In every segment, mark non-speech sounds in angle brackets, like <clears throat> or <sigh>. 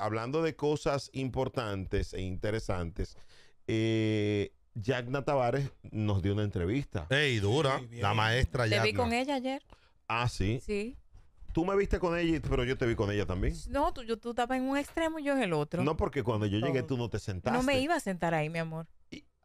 hablando de cosas importantes e interesantes, eh, Yagna Tavares nos dio una entrevista. ¡Ey, dura! la maestra Yagna. Te vi con ella ayer. Ah, sí. Sí. Tú me viste con ella, pero yo te vi con ella también. No, tú, yo, tú estabas en un extremo y yo en el otro. No, porque cuando yo llegué tú no te sentaste. No me iba a sentar ahí, mi amor.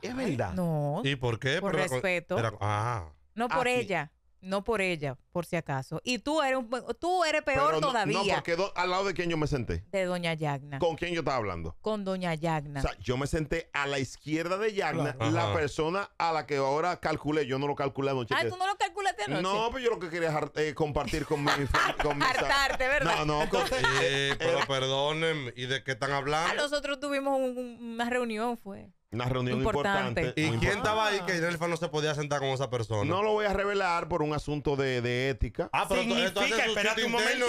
es verdad. No. ¿Y por qué? Por, respeto. ah. No por ah, ella. No por ella, por si acaso. Y tú eres, tú eres peor todavía. No, porque al lado de quién yo me senté. De Doña Yagna. ¿Con quién yo estaba hablando? Con Doña Yagna. O sea, yo me senté a la izquierda de Yagna, la persona a la que ahora calculé. Yo no lo calculé anoche. Ah, tú no lo calculaste anoche. No, pero pues yo lo que quería eh, compartir con mi. <laughs> Con Hartarte, ¿verdad? No, no. Con, eh, pero eh, perdónenme, ¿y de qué están hablando? A nosotros tuvimos una reunión, fue. Una reunión importante. ¿Y quién estaba ahí que Nelfa no se podía sentar con esa persona? No lo voy a revelar por un asunto de, de ética. Ah, pero significa, espérate un momento.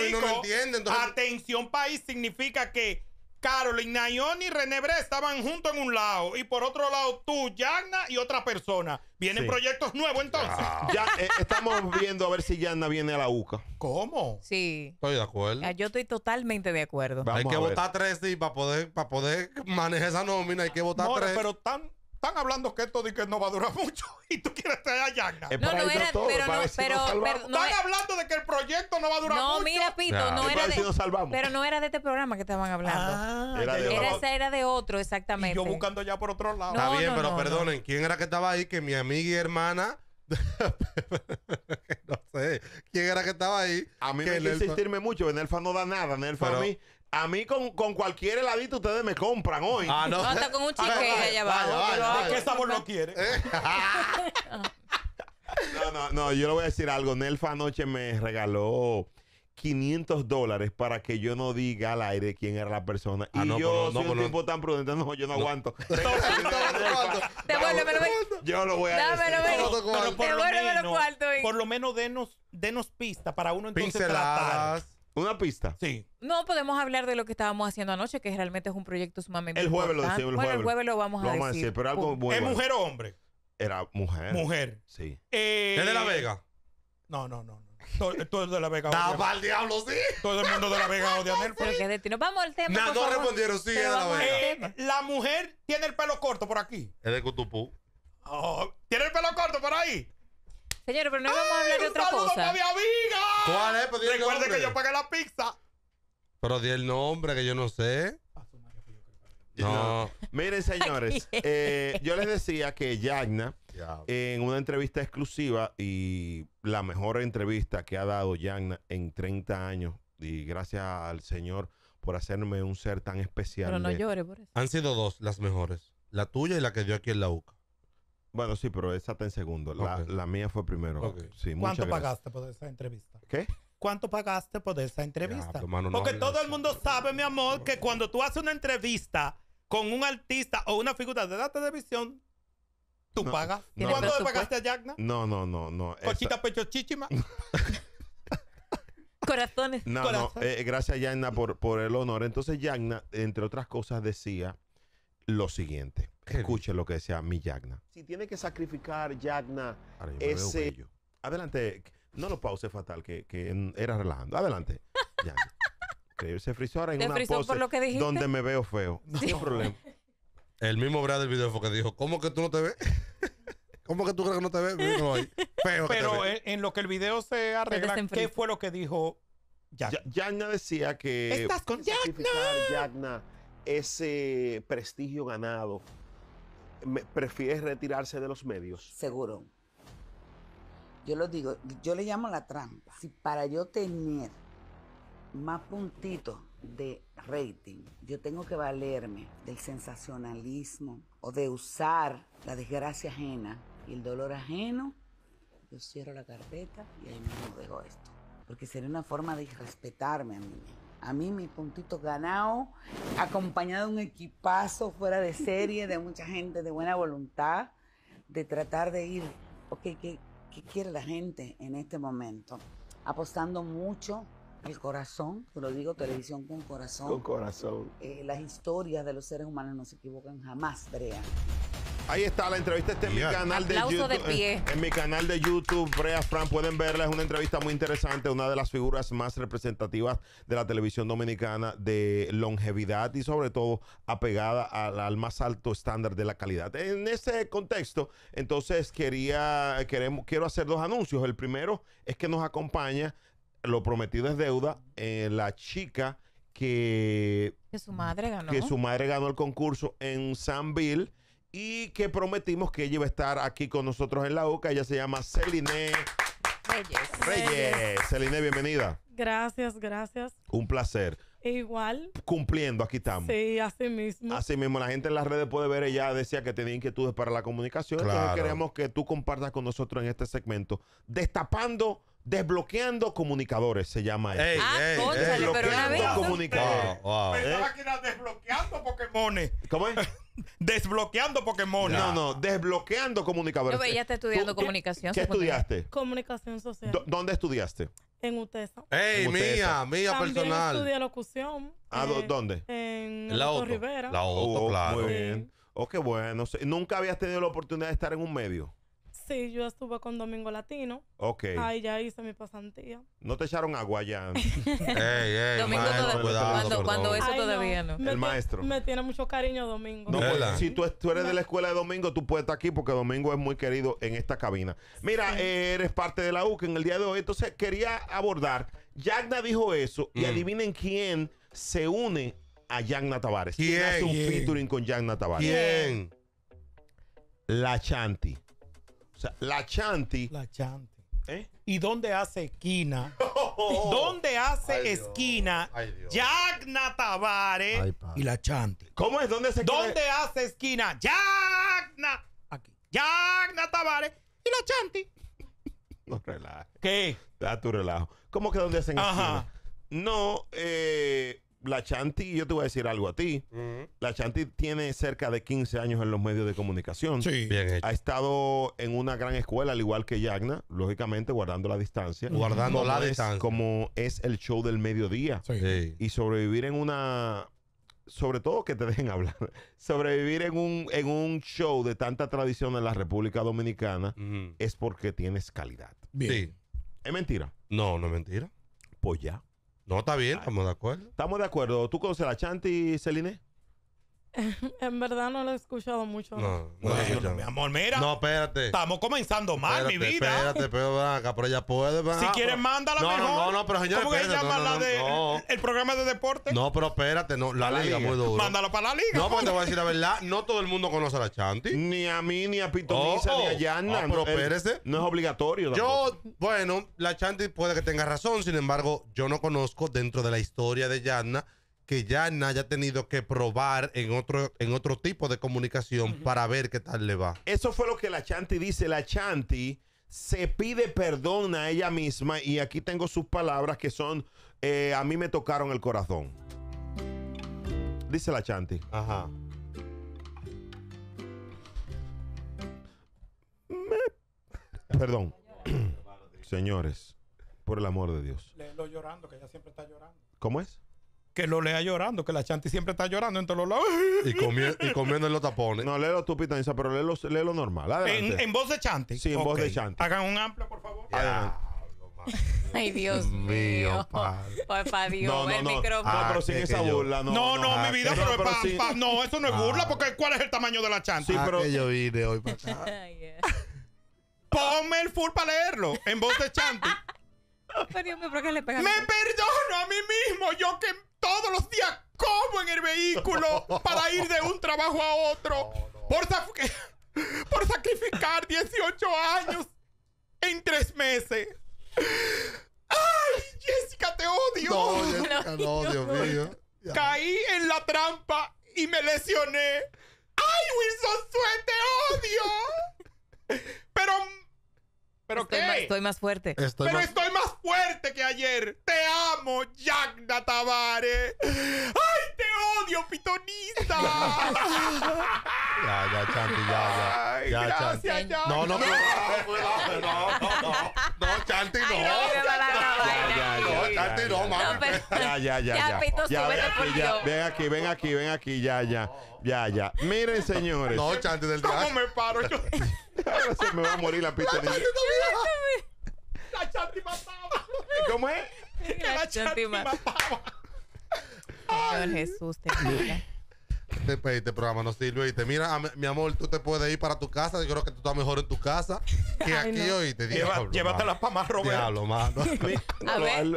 Atención país, significa que Caroline Nayón y René estaban juntos en un lado. Y por otro lado, tú, Yagna y otra persona. ¿Vienen proyectos nuevos entonces? Ah. Eh, estamos viendo a ver si Yagna viene a la UCA. ¿Cómo? Sí. Estoy de acuerdo. yo estoy totalmente de acuerdo. hay que votar tres, sí, para poder, para poder manejar esa nómina, hay que votar tres. Pero tan, están hablando que esto de que no va a durar <laughs> mucho y tú quieres estar allá. No, no era, pero no, pero, no Están hablando de que el proyecto no va a durar mucho. No, mira, Pito, no era de. Pero no era de este programa que estaban hablando. Ah, era, de era, era de otro, exactamente. Y yo buscando ya por otro lado. Está bien, pero perdonen, ¿quién era que estaba ahí? Que mi amiga y hermana. <laughs> no sé quién era que estaba ahí. A mí que me insistirme mucho. Nelfa no da nada. Nelfa a mí a mí con, con cualquier heladito ustedes me compran hoy. Ah, no. está con un ah, chique allá abajo. qué sabor no quiere? Eh. <laughs> No, no, no, yo le voy a decir algo. Nelfa anoche me regaló 500 dólares para que yo no diga al aire quién era la persona. Ah, y yo pues no, soy pues un tipo tan prudente, no, yo no, aguanto. <laughs> Yo lo voy a Dámelo, decir. Pero, pero por, lo menos, por lo menos denos, denos pista para uno entonces Pinceladas. tratar. Una pista. Sí. No podemos hablar de lo que estábamos haciendo anoche, que realmente es un proyecto sumamente el jueves Lo decimos, el bueno, jueves. el jueves lo vamos a, lo vamos a decir. pero algo bueno. ¿Es mujer o hombre? Era mujer. Mujer. Sí. Eh... ¿Es de La Vega? No, no, no. no. Todo, de la Vega odia. al diablo, sí! Todo el mundo de la Vega odia a Pero ti. Vamos al tema. No, no respondieron, sí, es de la Vega. Eh, la mujer tiene el pelo corto por aquí. Es de Cutupú. Oh, ¿Tiene el pelo corto por ahí? Señor, pero no vamos a hablar de otra cosa. Para mi amiga! ¿Cuál es? Pues Recuerde que yo pagué la pizza. Pero di el nombre que yo no sé. No. Miren, <laughs> señores, eh, yo les decía que Yagna, en una entrevista exclusiva y la mejor entrevista que ha dado Yagna en 30 años, y gracias al Señor por hacerme un ser tan especial. Pero no llores por eso. Han sido dos las mejores: la tuya y la que dio aquí en la UCA. Bueno, sí, pero esa está en segundo. La, mía fue primero. ¿Cuánto pagaste por esa entrevista? ¿Qué? ¿Cuánto pagaste por esa entrevista? Pues, Porque todo el mundo sabe, mi amor, que cuando tú haces una entrevista con un artista o una figura de la televisión, tú pagas. ¿Cuánto le pagaste a Yagna? No, no, no, no. Cochita pecho chichima. <laughs> Corazones. No, no, eh, gracias Yagna por, por el honor. Entonces Yagna, entre otras cosas, decía lo siguiente. Escuche lo que decía mi Yagna. Si tiene que sacrificar Yagna ese. Adelante, no lo pause fatal, que, era relajando. Adelante, <laughs> se frizó ahora en una pose donde me veo feo. No problema. El mismo Brad del video fue que dijo, ¿cómo que tú no te ves? <laughs> ¿Cómo que tú crees que no te ves? <laughs> Pero en, lo que el video se arregla, ¿qué fue lo que dijo Yagna? Yagna decía que... ¡Estás con Yagna ese prestigio ganado, prefieres retirarse de los medios? Seguro. Yo lo digo, yo le llamo la trampa. Si para yo tener más puntitos de rating, yo tengo que valerme del sensacionalismo o de usar la desgracia ajena y el dolor ajeno, yo cierro la carpeta y ahí mismo dejo esto. Porque sería una forma de irrespetarme a mí mismo a mí mis puntitos ganados, acompañado de un equipazo fuera de serie, de mucha gente de buena voluntad, de tratar de ir, ¿qué, quiere la gente en este momento? Apostando mucho el corazón, te lo digo, televisión con corazón. Con corazón. Eh, las historias de los seres humanos no se equivocan jamás, Brea. Ahí está, la entrevista está en mi canal de YouTube. De pie. En, mi canal de YouTube, Brea Fran, pueden verla. Es una entrevista muy interesante, una de las figuras más representativas de la televisión dominicana de longevidad y sobre todo apegada al, más alto estándar de la calidad. En ese contexto, entonces quería, queremos, quiero hacer dos anuncios. El primero es que nos acompaña, lo prometido es deuda, eh, la chica que, que su madre ganó. Que su madre ganó el concurso en San Bill y que prometimos que ella iba a estar aquí con nosotros en la UCA. Ella se llama Celine Reyes. Reyes. Celine, bienvenida. Gracias, gracias. Un placer. Igual. Cumpliendo, aquí estamos. Sí, así mismo. Así mismo, la gente en las redes puede ver, ella decía que tenía inquietudes para la comunicación. Claro. Entonces queremos que tú compartas con nosotros en este segmento, destapando Desbloqueando comunicadores se llama eso. ah, desbloqueando pero comunicadores. Wow, Pensaba desbloqueando Pokémones. ¿Cómo es? <laughs> Desbloqueando Pokémon. No, no, desbloqueando comunicadores. Yo ella estudiando comunicación. ¿Qué estudiaste? Comunicación social. ¿Dónde estudiaste? en UTESA. ¡Ey, mía, mía, mía También personal! estudié locución. ¿A ah, eh, dónde? En La O La otra, oh, claro. Muy bien. Oh, qué bueno. Nunca habías tenido la oportunidad de estar en un medio. Sí, yo estuve con Domingo Latino. Ok. Ahí ya hice mi pasantía. No te echaron agua <laughs> ya. Domingo cuando, eso todavía no. El maestro. Me tiene mucho cariño Domingo. Pues, si tú, eres de la escuela de Domingo, tú puedes estar aquí porque Domingo es muy querido en esta cabina. Mira, eh, eres parte de la UC en el día de hoy. Entonces, quería abordar. Yagna dijo eso y mm. adivinen quién se une a Yagna Tavares. ¿Quién? ¿Quién hace un featuring con Yagna Tavares? ¿Quién? La Chanti. O sea, la Chanti. La Chanti. ¿Eh? ¿Y dónde hace esquina? <laughs> Oh. ¿Dónde hace esquina ay, Jack ay, y la Chanti? ¿Cómo es? ¿Dónde se ¿Dónde hace esquina ¡Yagna! Aquí. Yagna Tavares y la Chanti? <laughs> No relajo. ¿Qué? Da tu relajo. ¿Cómo que dónde hacen Ajá. esquina? No, eh, la Chanti, yo te voy a decir algo a ti. Mm. La Chanti tiene cerca de 15 años en los medios de comunicación. Sí. Ha estado en una gran escuela, al igual que Yagna, lógicamente guardando la distancia. Guardando la distancia. Como es el show del mediodía. Sí. Y sobrevivir en una. Sobre todo que te dejen <laughs> hablar. sobrevivir en un, en un show de tanta tradición en la República Dominicana es porque tienes calidad. Sí. ¿Es mentira? No, no es mentira. Pues ya. No, está bien, estamos de acuerdo. Estamos de acuerdo. ¿Tú con a la Chanti, Celine? <laughs> en verdad no lo he escuchado mucho. No, mi amor, mira. No, espérate. Estamos comenzando mal, mi vida. Espérate, pero ella puede. Si quieres, mándala no, mejor. No, no, pero señora, ¿Cómo espérate, la de el programa de deporte? No, pero espérate, no, la, liga, muy duro. Mándala para la liga. No, porque te voy a decir la verdad, no todo el mundo conoce a la Chanti. Ni a mí, ni a Pito ni a oh, oh. Yanna. Ah, pero no, espérese. no es obligatorio. Yo, bueno, la Chanti puede que tenga razón, sin embargo, yo no conozco dentro de la historia de Yanna que ya haya tenido que probar en otro, en otro tipo de comunicación para ver qué tal le va. Eso fue lo que la Chanti dice. La Chanti se pide perdón a ella misma y aquí tengo sus palabras que son, eh, a mí me tocaron el corazón. Dice la Chanti. Ajá. Perdón. <clears throat> Señores, por el amor de Dios. Le, llorando, que ella siempre está llorando. ¿Cómo es? que lo lea llorando, que la Chanti siempre está llorando entre los lados. Y, y comiendo en los tapones. No, léelo tú, Pitaniza, pero léelo, léelo normal. En, voz de Chanti. Sí, en voz de Chanti. Hagan un amplio, por favor. <laughs> Ay, Dios mío. Padre. para Dios, no, el no. micrófono. Ah, no, pero sin esa burla, no. No, no, mi vida, pero, es pa, no, eso no es burla, ah. porque ¿cuál es el tamaño de la chanta? Sí, ah, pero. Que yo vine hoy para <laughs> Ponme el full para leerlo en voz de Chanti. <laughs> pero mío, que le me perdono a mí mismo, yo que todos los días como en el vehículo para ir de un trabajo a otro. Por, <laughs> por sacrificar 18 años en tres meses. ¡Ay, Jessica, te odio! No, Jessica, no, Dios mío. Caí en la trampa y me lesioné. ¡Ay, Wilson suerte te odio! Pero ¿Pero estoy qué? Más, estoy más fuerte. Pero estoy más fuerte que ayer. Te amo, Jack Tavares. ¡Ay, te odio, pitonista! <laughs> ya, ya, Chanti, ya, ya. ya gracias, Chanti. no, no, no, no, no, no. Chanti, no. no, Ya, ya, ya. Ya, Ven aquí, ven aquí, ven aquí, ya, ya. Ya, ya. Miren, señores. No, Chanti, del ¿Cómo me paro <laughs> a morir la ¿Cómo es? La Chanti mataba. Jesús, te te pediste programa no sirve. Y te mira, mi amor, tú te puedes ir para tu casa. Yo creo que tú estás mejor en tu casa que aquí hoy. Te Lleva, llévatela para más, Roberto. <laughs> no, eh. porque, no, él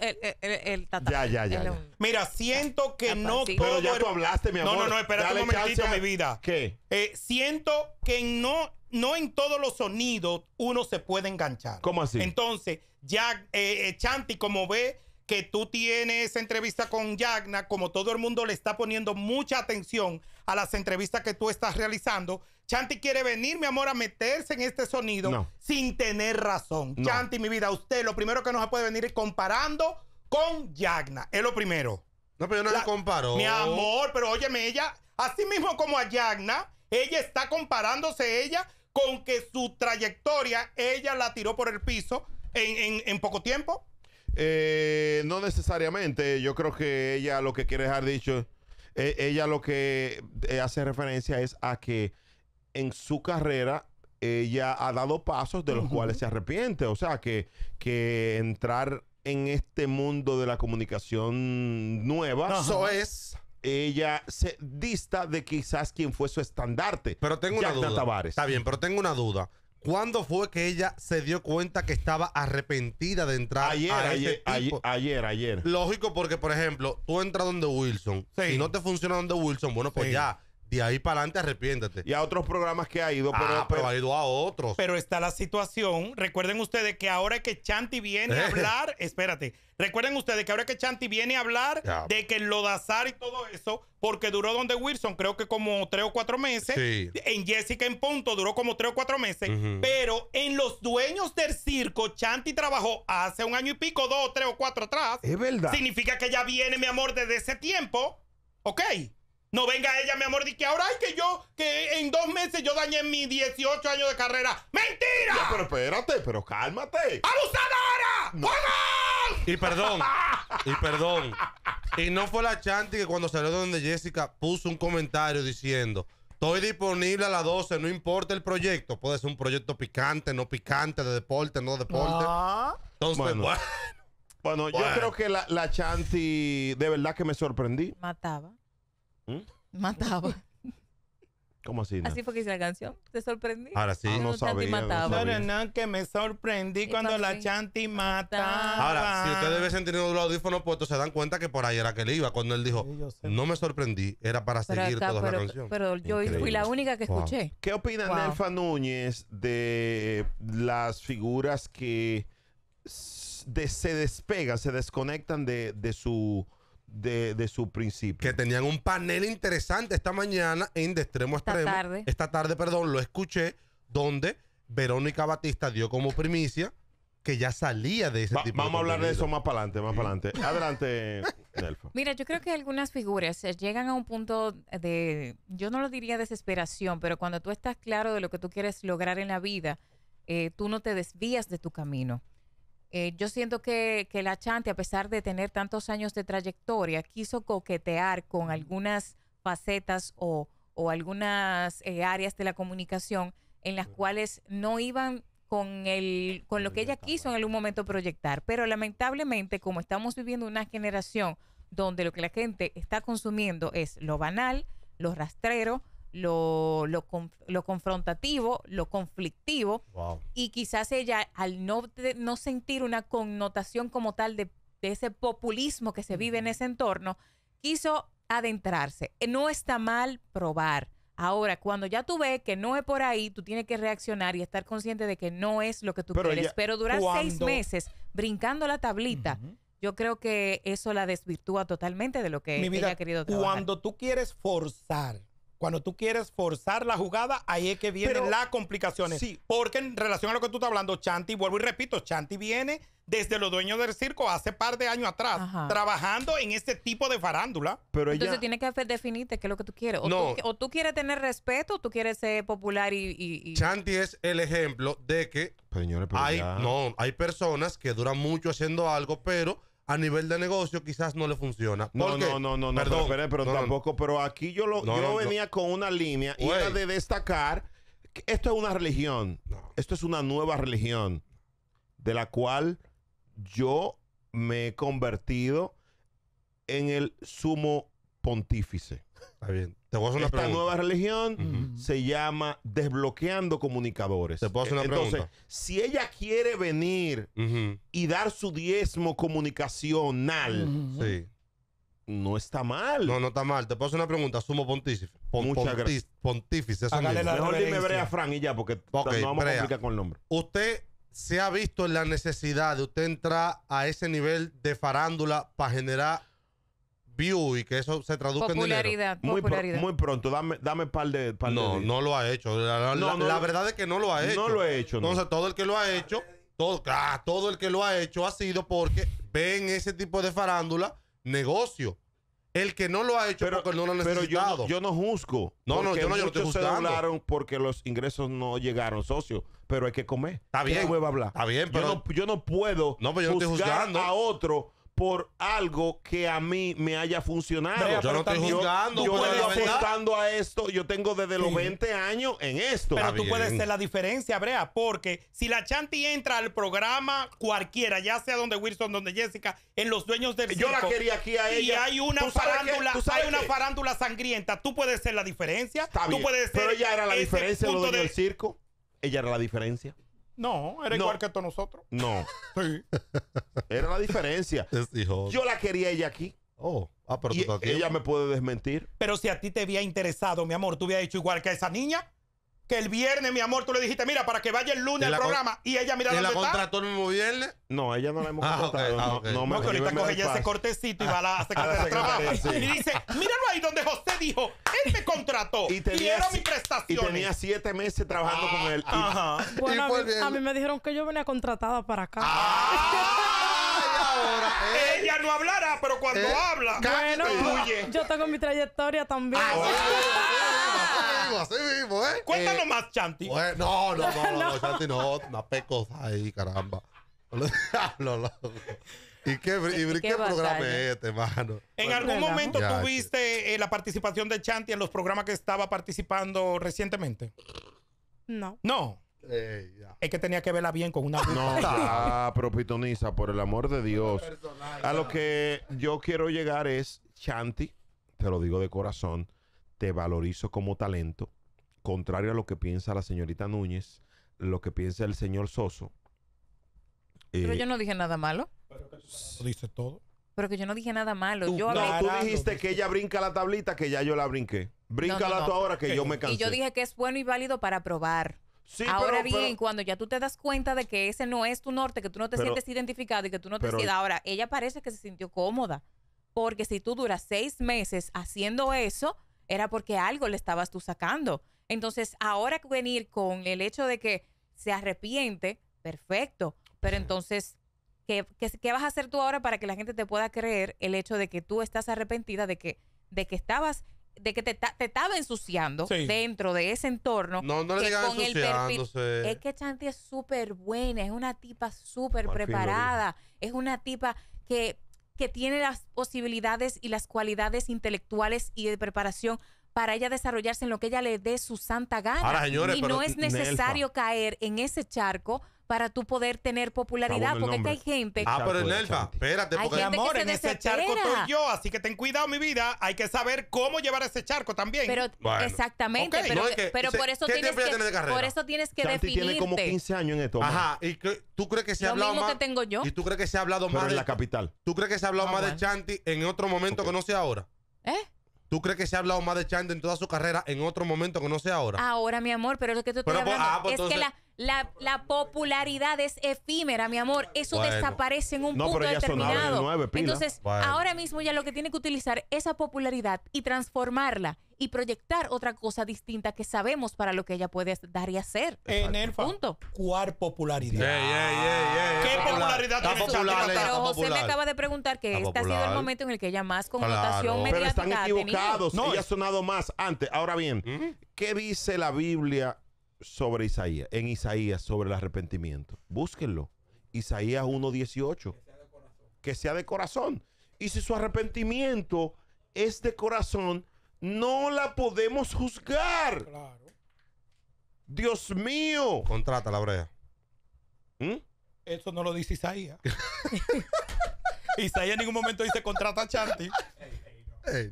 es el, el, Ya, ya, ya. Mira, siento que no todo... hablaste, mi amor. No, no, no, espérate un momentito, mi vida. ¿Qué? Eh, siento que no no en todos los sonidos uno se puede enganchar. ¿Cómo así? Entonces, ya eh, eh Chanti, como ve que tú tienes entrevista con Yagna, como todo el mundo le está poniendo mucha atención a las entrevistas que tú estás realizando, Chanti quiere venir, mi amor, a meterse en este sonido sin tener razón. Chanti, mi vida, usted lo primero que nos puede venir comparando con Yagna. Es lo primero. No, pero yo no la, comparo. Mi amor, pero óyeme, ella, así mismo como a Yagna, ella está comparándose ella con que su trayectoria, ella la tiró por el piso en poco tiempo. Eh, no necesariamente. Yo creo que ella lo que quiere dejar dicho, e, ella lo que eh, hace referencia es a que en su carrera ella ha dado pasos de los cuales se arrepiente. O sea, que, que entrar en este mundo de la comunicación nueva. Eso es. Ella se dista de quizás quien fue su estandarte. Pero tengo una duda. Está bien, pero tengo una duda. ¿Cuándo fue que ella se dio cuenta que estaba arrepentida de entrar ayer, ayer, ayer, ayer, Lógico, porque, por ejemplo, tú entras donde Wilson. Si no te funciona donde Wilson, bueno, pues ya de ahí para adelante arrepiéntate. Y a otros programas que ha ido, ah, pero, ha ido a otros. Pero está la situación. Recuerden ustedes que ahora que Chanti viene a eh. hablar, espérate, recuerden ustedes que ahora que Chanti viene a hablar de que Lodazar y todo eso, porque duró donde Wilson, creo que como tres o cuatro meses. En Jessica en punto duró como tres o cuatro meses. Pero en los dueños del circo, Chanti trabajó hace un año y pico, dos, tres o cuatro atrás. Es verdad. Significa que ya viene, mi amor, desde ese tiempo. ¿Ok? No venga ella, mi amor, y que ahora es que yo, que en dos meses yo dañé mis 18 años de carrera. ¡Mentira! pero espérate, pero cálmate. ¡Abusadora! No. Y perdón, y <laughs> perdón. Y no fue la Chanti que cuando salió donde Jessica puso un comentario diciendo: Estoy disponible a las 12, no importa el proyecto. Puede ser un proyecto picante, no picante, de deporte, no deporte. Ah. Entonces, bueno. yo creo que la, la Chanti, de verdad que me sorprendí. Mataba. ¿Mm? Mataba. <laughs> ¿Cómo así? Así fue que hice la canción. ¿Te sorprendí? Ahora sí. no, sabía, no No, que me sorprendí cuando la Chanti mataba. Ahora, si ustedes hubiesen tenido los audífonos puestos, se dan cuenta que por ahí era que le iba. Cuando él dijo, no me sorprendí, era para seguir toda la canción. Pero yo fui la única que escuché. ¿Qué opina Nelfa Núñez de eh, las figuras que se despegan, se desconectan de, de su de, de, su principio. Que tenían un panel interesante esta mañana en De Extremo a Esta tarde. Esta tarde, perdón, lo escuché, donde Verónica Batista dio como primicia que ya salía de ese tipo Vamos a hablar de eso más para adelante, más para adelante. Adelante, <laughs> Mira, yo creo que algunas figuras llegan a un punto de, yo no lo diría desesperación, pero cuando tú estás claro de lo que tú quieres lograr en la vida, eh, tú no te desvías de tu camino. Eh, yo siento que, que, la Chante, a pesar de tener tantos años de trayectoria, quiso coquetear con algunas facetas o, algunas eh, áreas de la comunicación en las cuales no iban con, el, con lo que ella quiso en algún momento proyectar. Pero lamentablemente, como estamos viviendo una generación donde lo que la gente está consumiendo es lo banal, lo rastrero, lo, lo, confrontativo, lo conflictivo. Y quizás ella, al no, no sentir una connotación como tal de, ese populismo que se vive en ese entorno, quiso adentrarse. Eh, no está mal probar. Ahora, cuando ya tú ves que no es por ahí, tú tienes que reaccionar y estar consciente de que no es lo que tú quieres. Pero durar seis meses brincando la tablita, yo creo que eso la desvirtúa totalmente de lo que Mi ella ha querido Cuando tú quieres forzar cuando tú quieres forzar la jugada, ahí es que vienen las complicaciones. Sí. Porque en relación a lo que tú estás hablando, Chanti, vuelvo y repito, Chanti viene desde los dueños del circo hace par de años atrás, trabajando en este tipo de farándula. Pero ella... Entonces tiene que definirte qué es lo que tú quieres. O, tú, quieres tener respeto, o tú quieres ser popular y... Chanti es el ejemplo de que hay, no, hay personas que duran mucho haciendo algo, pero a nivel de negocio quizás no le funciona. No, no, no, no, no, perdón, pero, tampoco, pero aquí yo lo yo venía con una línea y era de destacar que esto es una religión. Esto es una nueva religión de la cual yo me he convertido en el sumo pontífice. Está bien. Esta nueva religión se llama desbloqueando comunicadores. Entonces, si ella quiere venir y dar su diezmo comunicacional, no está mal. No, no está mal. Te puedo hacer una pregunta, sumo pontífice. Pontífice. Eso Mejor dime a Fran y ya, porque no vamos a complicar con el nombre. Usted se ha visto en la necesidad de usted entrar a ese nivel de farándula para generar view y que eso se traduzca en dinero. Muy, muy pronto, dame, dame par de. No, no lo ha hecho. La, verdad es que no lo ha hecho. No lo he hecho, Entonces, todo el que lo ha hecho, todo, ah, todo el que lo ha hecho ha sido porque ven ese tipo de farándula negocio. El que no lo ha hecho Pero, porque no lo ha yo, no, yo no juzgo. No, no, yo no- yo estoy muchos se porque los ingresos no llegaron, socio. Pero hay que comer. Está bien. hueva hablar? Está bien, pero- Yo no, puedo No, a otro por algo que a mí me haya funcionado. yo no estoy juzgando. Yo, yo apostando a esto. Yo tengo desde los 20 años en esto. Pero tú puedes ser la diferencia, Brea, porque si la Chanti entra al programa cualquiera, ya sea donde Wilson, donde Jessica, en los dueños del Yo la quería aquí a ella. Y hay una farándula, hay una farándula sangrienta. Tú puedes ser la diferencia. tú puedes ser Pero ella era la diferencia en los del circo. Ella era la diferencia. No, era igual que todos nosotros. No. sí. <laughs> Era la diferencia. <laughs> Yo la quería ella aquí. Oh, ah, pero ella me puede desmentir. Pero si a ti te había interesado, mi amor, tú hubieras hecho igual que a esa niña que el viernes, mi amor, tú le dijiste, mira, para que vaya el lunes al programa y ella mira la contrató el mismo viernes? No, ella no la hemos ah, contratado. Ah, no, no, me- ahorita coge ese cortecito y va a la <laughs> y dice, míralo ahí donde José dijo, él me contrató y, era mi Y tenía siete meses trabajando con él. Ajá. Bueno, a mí, me dijeron que yo venía contratada para acá. ahora! <laughs> Ella no hablará, pero cuando eh, habla, bueno, yo tengo mi trayectoria también. Ah, así mismo, ¿eh? eh Cuéntanos más, Chanti. no, no, <laughs> no, no, Chanti, no, una pecos ahí, caramba. <laughs> ¿Y qué, y, ¿Qué, programa es este, mano? ¿En algún momento tuviste eh, la participación de Chanti en los programas que estaba participando recientemente? No. No. Eh, es que tenía que verla bien con una No, ya, por el amor de Dios. a lo que yo quiero llegar es Chanti, te lo digo de corazón te valorizo como talento, contrario a lo que piensa la señorita Núñez, lo que piensa el señor Soso. pero eh, yo no dije nada malo. Pero todo. Pero que yo no dije nada malo. yo no, tú dijiste que ella brinca la tablita, que ya yo la brinqué. Bríncala tú ahora que yo me cansé. Y yo dije que es bueno y válido para probar. Sí, ahora bien, cuando ya tú te das cuenta de que ese no es tu norte, que tú no te sientes identificado y que tú no te sientes... Ahora, ella parece que se sintió cómoda. Porque si tú duras seis meses haciendo eso era porque algo le estabas tú sacando. Entonces, ahora venir con el hecho de que se arrepiente, perfecto, pero entonces, ¿qué, ¿qué, vas a hacer tú ahora para que la gente te pueda creer el hecho de que tú estás arrepentida, de que, de que estabas de que te, te estaba ensuciando dentro de ese entorno. No, no le digas ensuciándose. Es que Chanti es súper buena, es una tipa súper preparada, es una tipa que que tiene las posibilidades y las cualidades intelectuales y de preparación para ella desarrollarse en lo que ella le dé su santa gana. y no es necesario caer en ese charco para tú poder tener popularidad, porque es que hay gente. Ah, pero Nelfa, espérate, porque hay amor, en ese charco estoy yo, así que ten cuidado, mi vida. Hay que saber cómo llevar ese charco también. Pero exactamente, pero, por, eso tienes que, por eso tienes que tiene como 15 años en esto. Ajá, y tú crees que se ha hablado más Y tú crees que se ha hablado más en la capital. ¿Tú crees que se ha hablado ah, más de Chanti en otro momento que no sea ahora? ¿Eh? ¿Tú crees que se ha hablado más de Chandler en toda su carrera en otro momento que no sea ahora? Ahora, mi amor, pero lo que tú estás pues, hablando ah, pues, es que la la, popularidad es efímera, mi amor. Eso desaparece en un punto determinado. Entonces, ahora mismo ya lo que tiene que utilizar esa popularidad y transformarla y proyectar otra cosa distinta que sabemos para lo que ella puede dar y hacer. En eh, el punto. ¿Cuál popularidad? ¿Qué popularidad Pero José me acaba de preguntar que está este ha sido el momento en el que ella más connotación claro. mediática Pero están equivocados. no, ella ha sonado más antes. Ahora bien, ¿Mm? ¿qué dice la Biblia sobre Isaías, en Isaías sobre el arrepentimiento. Búsquenlo. Isaías 1.18. Que sea de corazón. Y si su arrepentimiento es de corazón, no la podemos juzgar. Dios mío. Contrata la brea. ¿Mm? Eso no lo dice Isaías. <laughs> Isaías en ningún momento dice contrata a Chanti.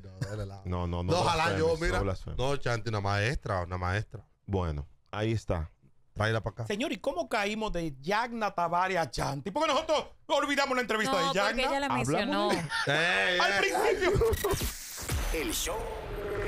no. no, no, no. No, ojalá mira. No, Chanti, una maestra, una maestra. Bueno. Ahí está. vaya para acá. Señor, ¿y cómo caímos de Yagna Tavares a Chanti? Porque nosotros olvidamos la entrevista de Yagna. Porque ella la mencionó. Al eh. principio. El show